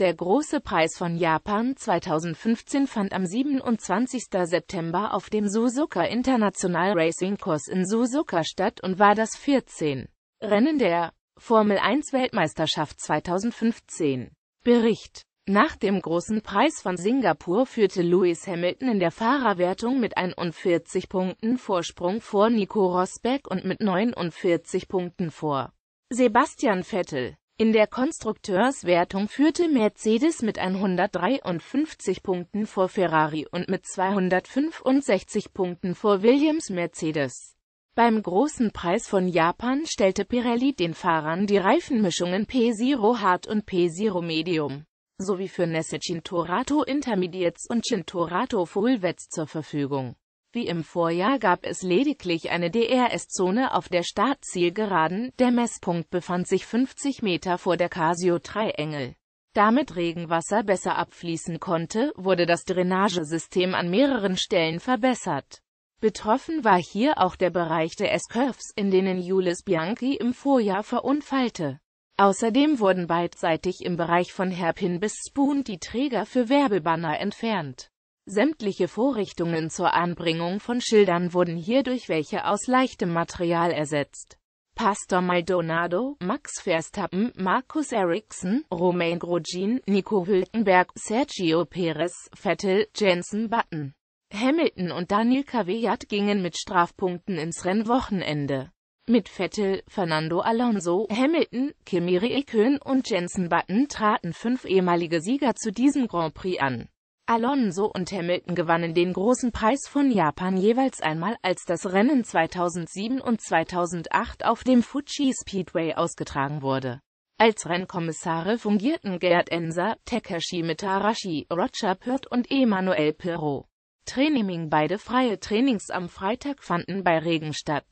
Der große Preis von Japan 2015 fand am 27. September auf dem Suzuka International Racing Course in Suzuka statt und war das 14. Rennen der Formel 1 Weltmeisterschaft 2015. Bericht nach dem großen Preis von Singapur führte Lewis Hamilton in der Fahrerwertung mit 41 Punkten Vorsprung vor Nico Rosberg und mit 49 Punkten vor Sebastian Vettel. In der Konstrukteurswertung führte Mercedes mit 153 Punkten vor Ferrari und mit 265 Punkten vor Williams Mercedes. Beim Großen Preis von Japan stellte Pirelli den Fahrern die Reifenmischungen P0 Hard und P0 Medium sowie für Nässe Cintorato Intermediates und Cintorato Fullwets zur Verfügung. Wie im Vorjahr gab es lediglich eine DRS-Zone auf der Startzielgeraden, der Messpunkt befand sich 50 Meter vor der Casio Triangle. Damit Regenwasser besser abfließen konnte, wurde das Drainagesystem an mehreren Stellen verbessert. Betroffen war hier auch der Bereich der S-Curves, in denen Jules Bianchi im Vorjahr verunfallte. Außerdem wurden beidseitig im Bereich von Herpin bis Spoon die Träger für Werbebanner entfernt. Sämtliche Vorrichtungen zur Anbringung von Schildern wurden hier durch welche aus leichtem Material ersetzt. Pastor Maldonado, Max Verstappen, Markus Eriksson, Romain Grosjean, Nico Hülkenberg, Sergio Perez, Vettel, Jensen Button. Hamilton und Daniel Kvyat gingen mit Strafpunkten ins Rennwochenende. Mit Vettel, Fernando Alonso, Hamilton, Kimi Räikkönen und Jensen Button traten fünf ehemalige Sieger zu diesem Grand Prix an. Alonso und Hamilton gewannen den Großen Preis von Japan jeweils einmal, als das Rennen 2007 und 2008 auf dem Fuji Speedway ausgetragen wurde. Als Rennkommissare fungierten Gerd Enser, Takashi Mitarashi, Roger Pert und Emmanuel Pirro. Training Beide freie Trainings am Freitag fanden bei Regen statt.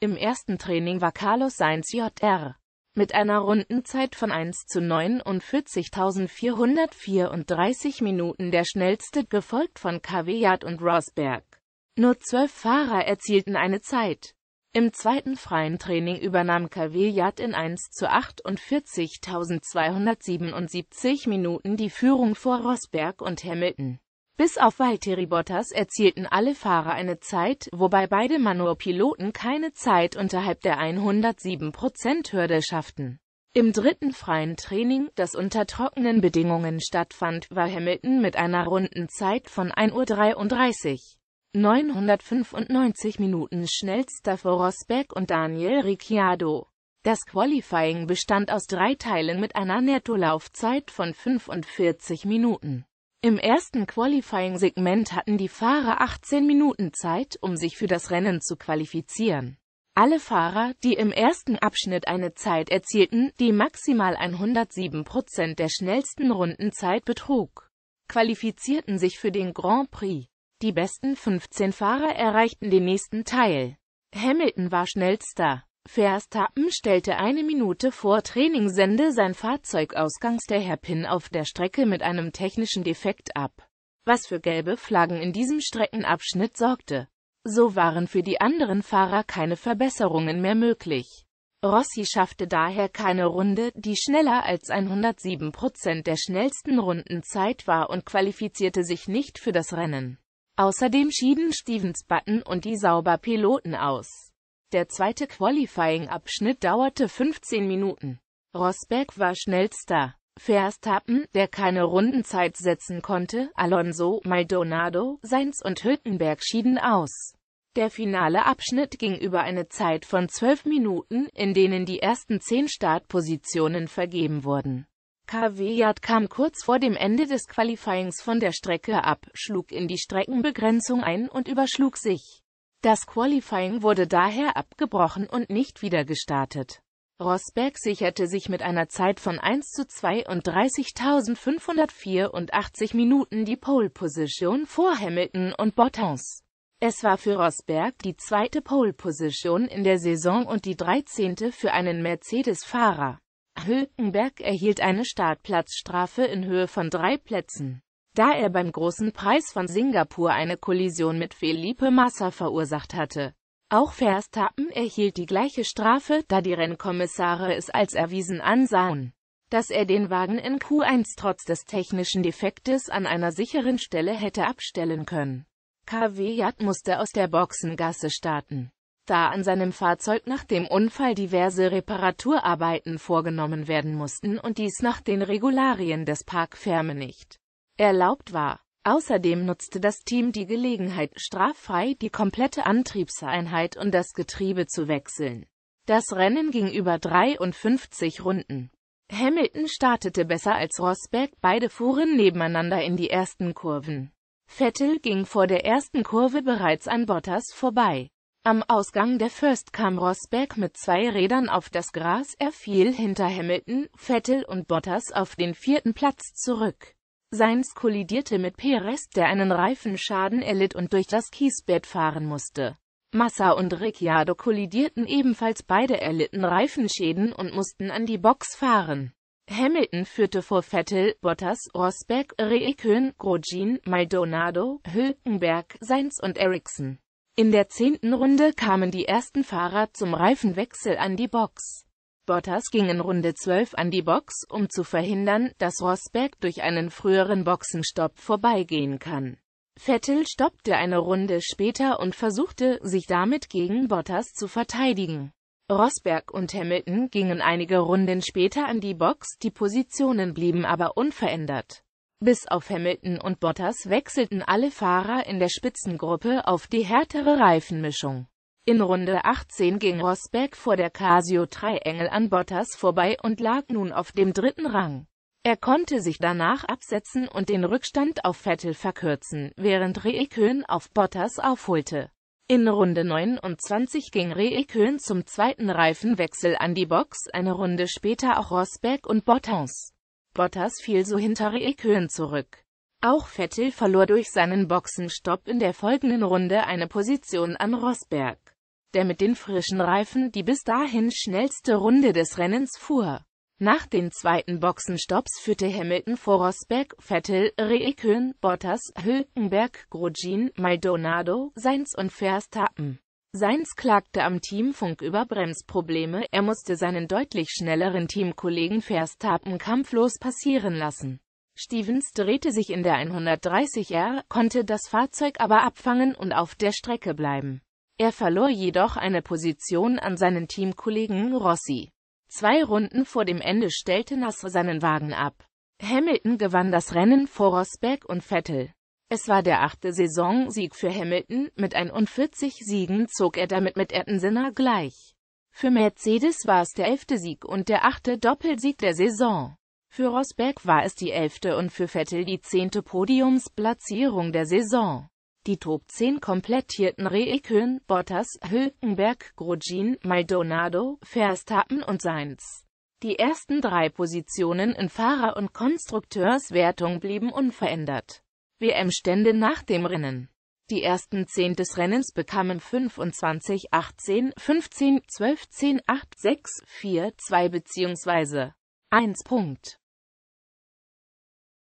Im ersten Training war Carlos Sainz Jr mit einer Rundenzeit von 1 zu 49.434 Minuten der schnellste, gefolgt von Kavejat und Rosberg. Nur zwölf Fahrer erzielten eine Zeit. Im zweiten freien Training übernahm Kavejat in 1 zu 48.277 Minuten die Führung vor Rosberg und Hamilton. Bis auf Valtteri Bottas erzielten alle Fahrer eine Zeit, wobei beide Manuelpiloten keine Zeit unterhalb der 107%-Hürde schafften. Im dritten freien Training, das unter trockenen Bedingungen stattfand, war Hamilton mit einer Rundenzeit von 1.33 Uhr 995 Minuten schnellster vor Rosberg und Daniel Ricciardo. Das Qualifying bestand aus drei Teilen mit einer Nettolaufzeit von 45 Minuten. Im ersten Qualifying-Segment hatten die Fahrer 18 Minuten Zeit, um sich für das Rennen zu qualifizieren. Alle Fahrer, die im ersten Abschnitt eine Zeit erzielten, die maximal 107 Prozent der schnellsten Rundenzeit betrug, qualifizierten sich für den Grand Prix. Die besten 15 Fahrer erreichten den nächsten Teil. Hamilton war schnellster. Verstappen stellte eine Minute vor Trainingsende sein Fahrzeug ausgangs der Hairpin auf der Strecke mit einem technischen Defekt ab, was für gelbe Flaggen in diesem Streckenabschnitt sorgte. So waren für die anderen Fahrer keine Verbesserungen mehr möglich. Rossi schaffte daher keine Runde, die schneller als 107 Prozent der schnellsten Rundenzeit war und qualifizierte sich nicht für das Rennen. Außerdem schieden Stevens Button und die Sauber-Piloten aus. Der zweite Qualifying-Abschnitt dauerte 15 Minuten. Rosberg war schnellster. Verstappen, der keine Rundenzeit setzen konnte, Alonso, Maldonado, Sainz und Hülkenberg schieden aus. Der finale Abschnitt ging über eine Zeit von 12 Minuten, in denen die ersten 10 Startpositionen vergeben wurden. Kvyat kam kurz vor dem Ende des Qualifyings von der Strecke ab, schlug in die Streckenbegrenzung ein und überschlug sich. Das Qualifying wurde daher abgebrochen und nicht wieder gestartet. Rosberg sicherte sich mit einer Zeit von 1 zu 32.584 Minuten die Pole-Position vor Hamilton und Bottas. Es war für Rosberg die zweite Pole-Position in der Saison und die 13. für einen Mercedes-Fahrer. Hülkenberg erhielt eine Startplatzstrafe in Höhe von drei Plätzen da er beim Großen Preis von Singapur eine Kollision mit Felipe Massa verursacht hatte. Auch Verstappen erhielt die gleiche Strafe, da die Rennkommissare es als erwiesen ansahen, dass er den Wagen in Q1 trotz des technischen Defektes an einer sicheren Stelle hätte abstellen können. KW Yat musste aus der Boxengasse starten. Da an seinem Fahrzeug nach dem Unfall diverse Reparaturarbeiten vorgenommen werden mussten und dies nach den Regularien des Park nicht erlaubt war. Außerdem nutzte das Team die Gelegenheit, straffrei die komplette Antriebseinheit und das Getriebe zu wechseln. Das Rennen ging über 53 Runden. Hamilton startete besser als Rosberg, beide fuhren nebeneinander in die ersten Kurven. Vettel ging vor der ersten Kurve bereits an Bottas vorbei. Am Ausgang der First kam Rosberg mit zwei Rädern auf das Gras, er fiel hinter Hamilton, Vettel und Bottas auf den vierten Platz zurück. Sainz kollidierte mit Perez, der einen Reifenschaden erlitt und durch das Kiesbett fahren musste. Massa und Ricciardo kollidierten ebenfalls, beide erlitten Reifenschäden und mussten an die Box fahren. Hamilton führte vor Vettel, Bottas, Rosberg, Reikön, Grosjean, Maldonado, Hülkenberg, Sainz und Ericsson. In der zehnten Runde kamen die ersten Fahrer zum Reifenwechsel an die Box. Bottas ging in Runde 12 an die Box, um zu verhindern, dass Rosberg durch einen früheren Boxenstopp vorbeigehen kann. Vettel stoppte eine Runde später und versuchte, sich damit gegen Bottas zu verteidigen. Rosberg und Hamilton gingen einige Runden später an die Box, die Positionen blieben aber unverändert. Bis auf Hamilton und Bottas wechselten alle Fahrer in der Spitzengruppe auf die härtere Reifenmischung. In Runde 18 ging Rosberg vor der Casio 3 Engel an Bottas vorbei und lag nun auf dem dritten Rang. Er konnte sich danach absetzen und den Rückstand auf Vettel verkürzen, während Raikön auf Bottas aufholte. In Runde 29 ging Raikön zum zweiten Reifenwechsel an die Box, eine Runde später auch Rosberg und Bottas. Bottas fiel so hinter Raikön zurück. Auch Vettel verlor durch seinen Boxenstopp in der folgenden Runde eine Position an Rosberg der mit den frischen Reifen die bis dahin schnellste Runde des Rennens fuhr. Nach den zweiten Boxenstopps führte Hamilton vor Rosberg, Vettel, Reikön, Bottas, Hülkenberg, Grosjean, Maldonado, Sainz und Verstappen. Sainz klagte am Teamfunk über Bremsprobleme, er musste seinen deutlich schnelleren Teamkollegen Verstappen kampflos passieren lassen. Stevens drehte sich in der 130R, konnte das Fahrzeug aber abfangen und auf der Strecke bleiben. Er verlor jedoch eine Position an seinen Teamkollegen Rossi. Zwei Runden vor dem Ende stellte Nasr seinen Wagen ab. Hamilton gewann das Rennen vor Rosberg und Vettel. Es war der achte Saisonsieg für Hamilton, mit 41 Siegen zog er damit mit Ayrton gleich. Für Mercedes war es der elfte Sieg und der achte Doppelsieg der Saison. Für Rosberg war es die elfte und für Vettel die zehnte Podiumsplatzierung der Saison. Die Top 10 komplettierten Raikön, Bottas, Hülkenberg, Grosjean, Maldonado, Verstappen und Sainz. Die ersten drei Positionen in Fahrer- und Konstrukteurswertung blieben unverändert. WM-Stände nach dem Rennen. Die ersten 10 des Rennens bekamen 25, 18, 15, 12, 10, 8, 6, 4, 2 bzw. 1 Punkt.